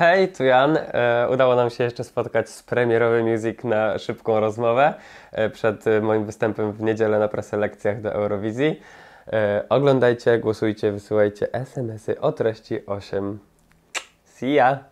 Hej, tu Jan. E, udało nam się jeszcze spotkać z Premierowy Music na szybką rozmowę e, przed e, moim występem w niedzielę na preselekcjach do Eurowizji. Oglądajcie, głosujcie, wysyłajcie SMSy o treści 8. See ya!